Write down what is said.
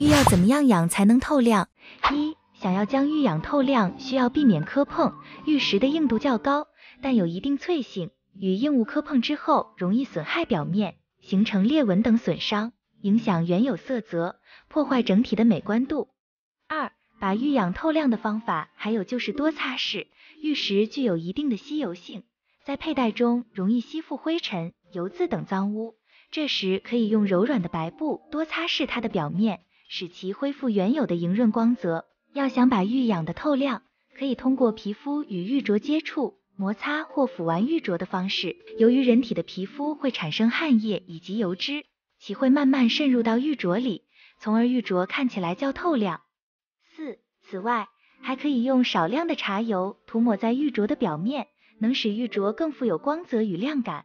玉要怎么样养才能透亮？一，想要将玉养透亮，需要避免磕碰。玉石的硬度较高，但有一定脆性，与硬物磕碰之后，容易损害表面，形成裂纹等损伤，影响原有色泽，破坏整体的美观度。二，把玉养透亮的方法，还有就是多擦拭。玉石具有一定的吸油性，在佩戴中容易吸附灰尘、油渍等脏污，这时可以用柔软的白布多擦拭它的表面。使其恢复原有的莹润光泽。要想把玉养得透亮，可以通过皮肤与玉镯接触、摩擦或抚玩玉镯的方式。由于人体的皮肤会产生汗液以及油脂，其会慢慢渗入到玉镯里，从而玉镯看起来较透亮。四，此外，还可以用少量的茶油涂抹在玉镯的表面，能使玉镯更富有光泽与亮感。